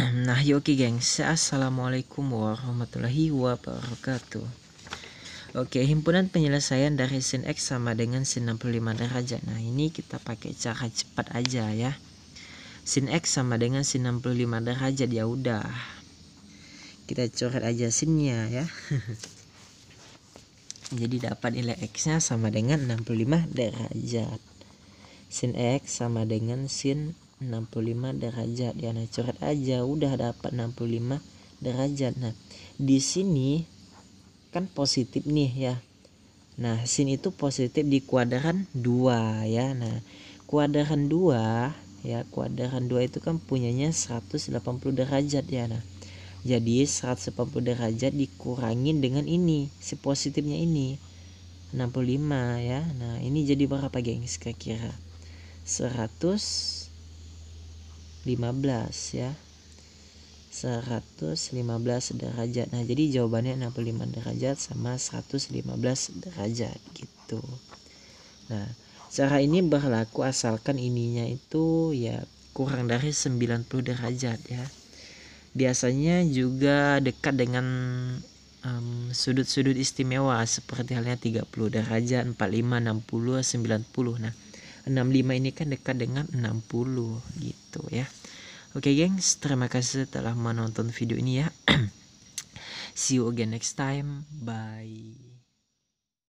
nah yoki gengs assalamualaikum warahmatullahi wabarakatuh Oke, himpunan penyelesaian dari sin X sama dengan sin 65 derajat. Nah, ini kita pakai cara cepat aja ya. Sin X sama dengan sin 65 derajat, ya udah. Kita coret aja sinnya ya. Jadi dapat nilai X-nya sama dengan 65 derajat. Sin X sama dengan sin 65 derajat ya nah coret aja udah dapat 65 derajat nah di sini kan positif nih ya nah sin itu positif di kuadran 2 ya nah kuadran 2 ya kuadran 2 itu kan punyanya 180 derajat ya nah jadi 180 derajat dikurangin dengan ini si positifnya ini 65 ya nah ini jadi berapa gengs kira-kira 100 15 ya 115 derajat nah jadi jawabannya 65 derajat sama 115 derajat gitu nah cara ini berlaku asalkan ininya itu ya kurang dari 90 derajat ya biasanya juga dekat dengan sudut-sudut um, istimewa seperti halnya 30 derajat 45 60 90 nah 65 ini kan dekat dengan 60 gitu ya Oke okay, gengs, terima kasih telah menonton video ini ya. See you again next time. Bye.